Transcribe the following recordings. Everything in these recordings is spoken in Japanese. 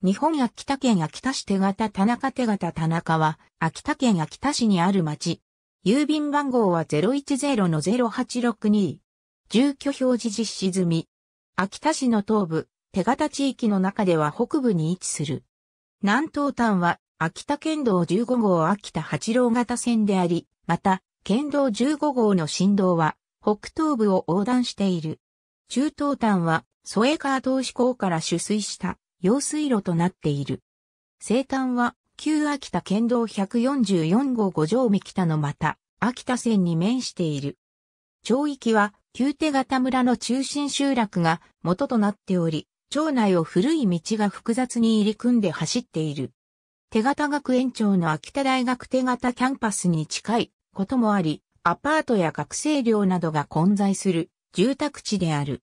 日本秋田県秋田市手形田中手形田中は、秋田県秋田市にある町。郵便番号は010-0862。住居表示実施済み。秋田市の東部、手形地域の中では北部に位置する。南東端は、秋田県道15号秋田八郎型線であり、また、県道15号の振動は、北東部を横断している。中東端は、添川東志港から取水した用水路となっている。西端は、旧秋田県道144号五条目北のまた、秋田線に面している。町域は、旧手形村の中心集落が元となっており、町内を古い道が複雑に入り組んで走っている。手形学園長の秋田大学手形キャンパスに近いこともあり、アパートや学生寮などが混在する住宅地である。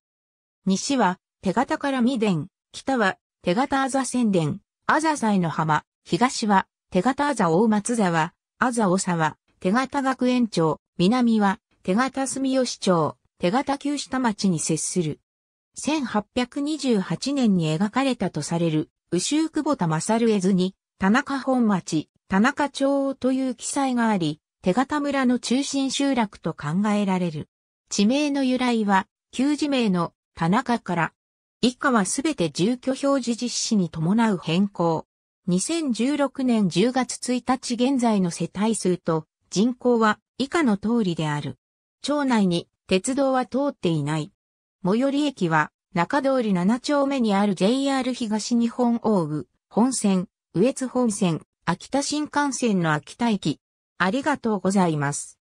西は手形から未伝、北は手形あざ宣伝、あざ祭の浜、東は、手形あざ大松沢、あざ大沢、手形学園町、南は、手形住吉町、手形旧下町に接する。1828年に描かれたとされる、宇州久保田勝絵図に、田中本町、田中町という記載があり、手形村の中心集落と考えられる。地名の由来は、旧地名の田中から以下はすべて住居表示実施に伴う変更。2016年10月1日現在の世帯数と人口は以下の通りである。町内に鉄道は通っていない。最寄り駅は中通り7丁目にある JR 東日本大部本線、上越本線、秋田新幹線の秋田駅。ありがとうございます。